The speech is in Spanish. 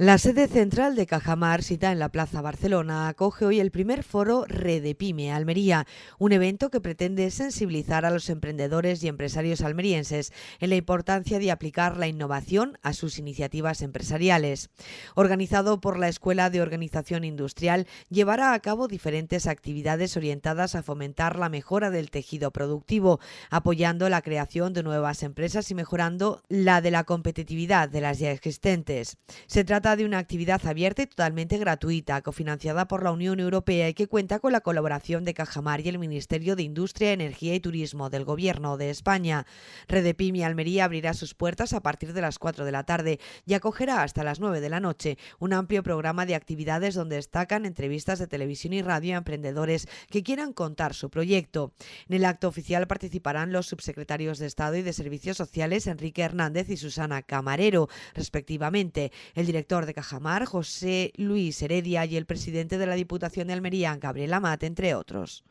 La sede central de Cajamar, cita en la Plaza Barcelona, acoge hoy el primer foro Redepime Almería, un evento que pretende sensibilizar a los emprendedores y empresarios almerienses en la importancia de aplicar la innovación a sus iniciativas empresariales. Organizado por la Escuela de Organización Industrial, llevará a cabo diferentes actividades orientadas a fomentar la mejora del tejido productivo, apoyando la creación de nuevas empresas y mejorando la de la competitividad de las ya existentes. Se trata de una actividad abierta y totalmente gratuita, cofinanciada por la Unión Europea y que cuenta con la colaboración de Cajamar y el Ministerio de Industria, Energía y Turismo del Gobierno de España. y Almería abrirá sus puertas a partir de las 4 de la tarde y acogerá hasta las 9 de la noche un amplio programa de actividades donde destacan entrevistas de televisión y radio a emprendedores que quieran contar su proyecto. En el acto oficial participarán los subsecretarios de Estado y de Servicios Sociales Enrique Hernández y Susana Camarero, respectivamente, el director de Cajamar, José Luis Heredia, y el presidente de la Diputación de Almería, Gabriel Amat, entre otros.